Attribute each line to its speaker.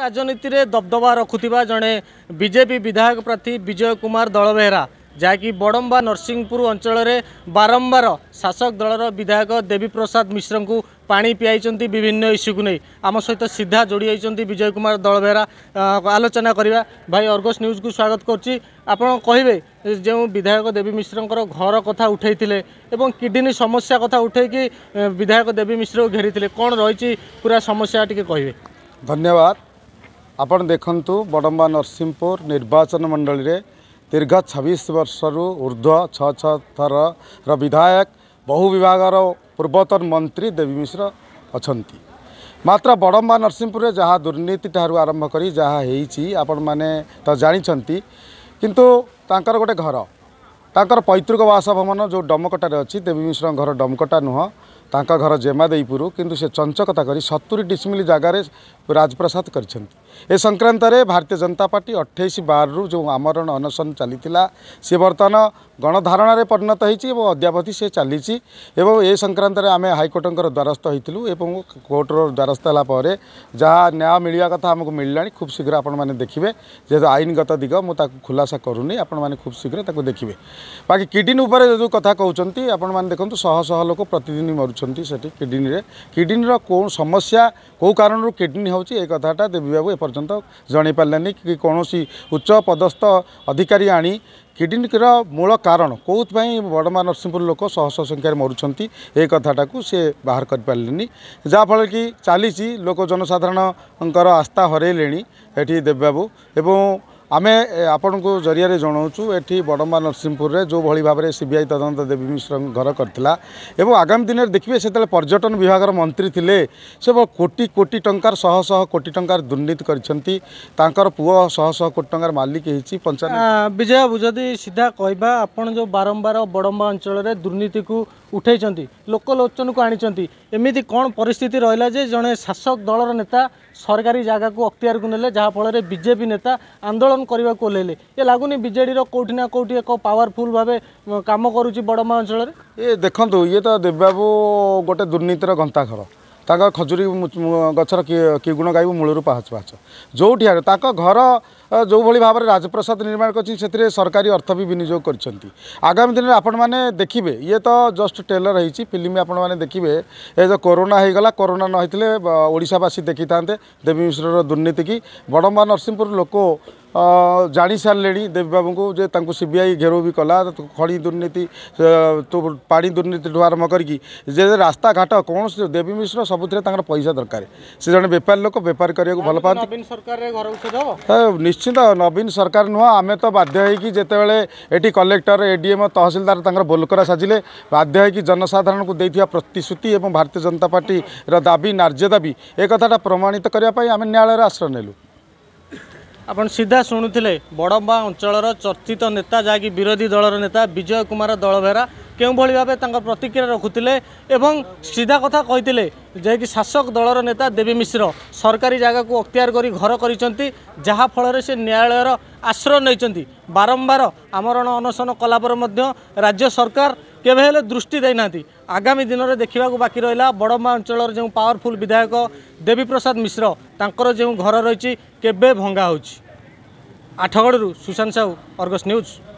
Speaker 1: ରାଜନୀତିରେ ଦବଦବା ରଖୁଥିବା ଜଣେ ବିଜେପି ବିଧାୟକ ପ୍ରାର୍ଥୀ ବିଜୟ କୁମାର ଦଳ ବେହେରା ଯାହାକି ବଡ଼ମ୍ବା ନରସିଂହପୁର ଅଞ୍ଚଳରେ ବାରମ୍ବାର ଶାସକ ଦଳର ବିଧାୟକ ଦେବୀପ୍ରସାଦ ମିଶ୍ରଙ୍କୁ ପାଣି ପିଆଇଛନ୍ତି ବିଭିନ୍ନ ଇସ୍ୟୁକୁ ନେଇ ଆମ ସହିତ ସିଧା ଯୋଡ଼ି ହୋଇଛନ୍ତି ବିଜୟ କୁମାର ଦଳ ବେହେରା ଆଲୋଚନା କରିବା ଭାଇ ଅର୍ଗସ୍ ନ୍ୟୁଜ୍କୁ ସ୍ୱାଗତ କରୁଛି ଆପଣ କହିବେ ଯେଉଁ ବିଧାୟକ ଦେବୀ ମିଶ୍ରଙ୍କର ଘର କଥା ଉଠାଇଥିଲେ ଏବଂ କିଡ଼ନୀ ସମସ୍ୟା କଥା ଉଠାଇକି ବିଧାୟକ ଦେବୀ ମିଶ୍ରକୁ ଘେରିଥିଲେ କ'ଣ ରହିଛି ପୁରା ସମସ୍ୟା ଟିକେ କହିବେ
Speaker 2: ଧନ୍ୟବାଦ ଆପଣ ଦେଖନ୍ତୁ ବଡ଼ମ୍ବା ନରସିଂହପୁର ନିର୍ବାଚନ ମଣ୍ଡଳୀରେ ଦୀର୍ଘ ଛବିଶ ବର୍ଷରୁ ଉର୍ଦ୍ଧ୍ୱ ଛଅ ଛଅ ଥରର ବିଧାୟକ ବହୁ ବିଭାଗର ପୂର୍ବତନ ମନ୍ତ୍ରୀ ଦେବୀ ମିଶ୍ର ଅଛନ୍ତି ମାତ୍ର ବଡ଼ମ୍ବା ନରସିଂହପୁରରେ ଯାହା ଦୁର୍ନୀତି ଠାରୁ ଆରମ୍ଭ କରି ଯାହା ହେଇଛି ଆପଣମାନେ ତ ଜାଣିଛନ୍ତି କିନ୍ତୁ ତାଙ୍କର ଗୋଟେ ଘର ତାଙ୍କର ପୈତୃକ ବାସଭବନ ଯେଉଁ ଡମକଟାରେ ଅଛି ଦେବୀ ମିଶ୍ରଙ୍କ ଘର ଡମକଟା ନୁହଁ ତାଙ୍କ ଘର ଜେମାଦେଇପୁର କିନ୍ତୁ ସେ ଚଞ୍ଚକତା କରି ସତୁରି ଡିସିମିଲି ଜାଗାରେ ରାଜପ୍ରସାଦ କରିଛନ୍ତି ଏ ସଂକ୍ରାନ୍ତରେ ଭାରତୀୟ ଜନତା ପାର୍ଟି ଅଠେଇଶ ବାରରୁ ଯେଉଁ ଆମରଣ ଅନଶନ ଚାଲିଥିଲା ସେ ବର୍ତ୍ତମାନ ଗଣଧାରଣାରେ ପରିଣତ ହୋଇଛି ଏବଂ ଅଦ୍ୟାବଧି ସେ ଚାଲିଛି ଏବଂ ଏ ସଂକ୍ରାନ୍ତରେ ଆମେ ହାଇକୋର୍ଟଙ୍କର ଦ୍ୱାରସ୍ଥ ହୋଇଥିଲୁ ଏବଂ କୋର୍ଟର ଦ୍ୱାରସ୍ଥ ହେଲା ପରେ ଯାହା ନ୍ୟାୟ ମିଳିବା କଥା ଆମକୁ ମିଳିଲାଣି ଖୁବ୍ ଶୀଘ୍ର ଆପଣମାନେ ଦେଖିବେ ଯେହେତୁ ଆଇନଗତ ଦିଗ ମୁଁ ତାକୁ ଖୁଲାସା କରୁନି ଆପଣମାନେ ଖୁବ୍ ଶୀଘ୍ର ତାକୁ ଦେଖିବେ ବାକି କିଡ଼ନୀ ଉପରେ ଯେଉଁ କଥା କହୁଛନ୍ତି ଆପଣମାନେ ଦେଖନ୍ତୁ ଶହ ଶହ ଲୋକ ପ୍ରତିଦିନ ମରୁଛନ୍ତି ସେଠି କିଡ଼ନୀରେ କିଡ଼ନୀର କେଉଁ ସମସ୍ୟା କେଉଁ କାରଣରୁ କିଡ଼ନୀ ହେଉଛି ଏ କଥାଟା ଦେବୀବାବୁ ପର୍ଯ୍ୟନ୍ତ ଜଣାଇ ପାରିଲେନି କି କୌଣସି ଉଚ୍ଚ ପଦସ୍ଥ ଅଧିକାରୀ ଆଣି କିଡ଼ନୀର ମୂଳ କାରଣ କେଉଁଥିପାଇଁ ବଡ଼ମା ନରସିଂହପୁର ଲୋକ ଶହ ଶହ ସଂଖ୍ୟାରେ ମରୁଛନ୍ତି ଏ କଥାଟାକୁ ସେ ବାହାର କରିପାରିଲେନି ଯାହାଫଳରେ କି ଚାଲିଛି ଲୋକ ଜନସାଧାରଣଙ୍କର ଆସ୍ଥା ହରାଇଲେଣି ଏଠି ଦେବବାବୁ ଏବଂ ଆମେ ଆପଣଙ୍କୁ ଜରିଆରେ ଜଣାଉଛୁ ଏଠି ବଡ଼ମ୍ବା ନରସିଂହପୁରରେ ଯେଉଁଭଳି ଭାବରେ ସିବିଆଇ ତଦନ୍ତ ଦେବୀ ମିଶ୍ର ଘର କରିଥିଲା ଏବଂ ଆଗାମୀ ଦିନରେ ଦେଖିବେ ସେତେବେଳେ ପର୍ଯ୍ୟଟନ ବିଭାଗର ମନ୍ତ୍ରୀ ଥିଲେ ସେ କୋଟି କୋଟି ଟଙ୍କାର ଶହ ଶହ କୋଟି ଟଙ୍କାର ଦୁର୍ନୀତି କରିଛନ୍ତି ତାଙ୍କର ପୁଅ ଶହ ଶହ କୋଟି ଟଙ୍କାର ମାଲିକ ହେଇଛି ପଞ୍ଚାୟତ
Speaker 1: ବିଜୟ ବାବୁ ଯଦି ସିଧା କହିବା ଆପଣ ଯେଉଁ ବାରମ୍ବାର ବଡ଼ମ୍ବା ଅଞ୍ଚଳରେ ଦୁର୍ନୀତିକୁ ଉଠାଇଛନ୍ତି ଲୋକଲୋଚନକୁ ଆଣିଛନ୍ତି ଏମିତି କ'ଣ ପରିସ୍ଥିତି ରହିଲା ଯେ ଜଣେ ଶାସକ ଦଳର ନେତା ସରକାରୀ ଜାଗାକୁ ଅକ୍ତିଆରକୁ ନେଲେ ଯାହାଫଳରେ ବିଜେପି ନେତା ଆନ୍ଦୋଳନ କାମ କରିବାକୁ ଓହ୍ଲେଇଲେ ଏ ଲାଗୁନି ବିଜେଡ଼ିର କେଉଁଠି ନା
Speaker 2: କେଉଁଠି ଏକ ପାୱାରଫୁଲ୍ ଭାବେ କାମ କରୁଛି ବଡ଼ମା ଅଞ୍ଚଳରେ ଏ ଦେଖନ୍ତୁ ଇଏ ତ ଦେବବାବୁ ଗୋଟେ ଦୁର୍ନୀତିର ଗନ୍ତାଘର ତାଙ୍କ ଖଜୁରୀ ଗଛର କି ଗୁଣ ଗାଇବୁ ମୂଳରୁ ପାହାଚ ପାହାଚ ଯେଉଁଠି ତାଙ୍କ ଘର जो भाई भाव में राजप्रसाद निर्माण कर सरकारी अर्थ भी विनिजोग कर आगामी दिन में देखिए ये तो जस्ट ट्रेलर हो फिल्म आप देखिए ये जो कोरोना होगा कोरोना नहीं ओडावासी देखी था देवी मिश्र दुर्नीति की बड़म्बा नरसिंहपुर लोक जा सारे देवी बाबू को सि आई घेरव भी कला खड़ी दुर्नीति पा दुर्नीति आरंभ करी जे रास्ता घाट कौन से देवी मिश्र सब पैसा दरकार से जो बेपारी लोक बेपार करने को भल पाते निश्चित ନିଶ୍ଚିତ ନବୀନ ସରକାର ନୁହଁ ଆମେ ତ ବାଧ୍ୟ ହେଇକି ଯେତେବେଳେ ଏଠି କଲେକ୍ଟର ଏ ଡି ଏମ୍ ତହସିଲଦାର ତାଙ୍କର ବୋଲକରା ସାଜିଲେ ବାଧ୍ୟ ହେଇକି ଜନସାଧାରଣଙ୍କୁ ଦେଇଥିବା ପ୍ରତିଶ୍ରୁତି ଏବଂ ଭାରତୀୟ ଜନତା ପାର୍ଟିର ଦାବି ନାର୍ଯ୍ୟ ଦାବି ଏ କଥାଟା ପ୍ରମାଣିତ କରିବା ପାଇଁ ଆମେ ନ୍ୟାୟାଳୟର ଆଶ୍ରୟ ନେଲୁ
Speaker 1: ଆପଣ ସିଧା ଶୁଣୁଥିଲେ ବଡ଼ମ୍ବା ଅଞ୍ଚଳର ଚର୍ଚ୍ଚିତ ନେତା ଯାହାକି ବିରୋଧୀ ଦଳର ନେତା ବିଜୟ କୁମାର ଦଳଭେରା କେଉଁଭଳି ଭାବେ ତାଙ୍କ ପ୍ରତିକ୍ରିୟା ରଖୁଥିଲେ ଏବଂ ସିଧା କଥା କହିଥିଲେ ଯାହାକି ଶାସକ ଦଳର ନେତା ଦେବୀ ମିଶ୍ର ସରକାରୀ ଜାଗାକୁ ଅକ୍ତିଆର କରି ଘର କରିଛନ୍ତି ଯାହାଫଳରେ ସେ ନ୍ୟାୟାଳୟର ଆଶ୍ରୟ ନେଇଛନ୍ତି ବାରମ୍ବାର ଆମରଣ ଅନଶନ କଲାପରେ ମଧ୍ୟ ରାଜ୍ୟ ସରକାର କେବେ ହେଲେ ଦୃଷ୍ଟି ଦେଇନାହାନ୍ତି ଆଗାମୀ ଦିନରେ ଦେଖିବାକୁ ବାକି ରହିଲା ବଡ଼ମ୍ବା ଅଞ୍ଚଳର ଯେଉଁ ପାୱାରଫୁଲ୍ ବିଧାୟକ ଦେବୀପ୍ରସାଦ ମିଶ୍ର ତାଙ୍କର ଯେଉଁ ଘର ରହିଛି କେବେ ଭଙ୍ଗା ହେଉଛି ଆଠଗଡ଼ରୁ ସୁଶାନ୍ତ ସାହୁ ଅର୍ଗସ୍ ନ୍ୟୁଜ୍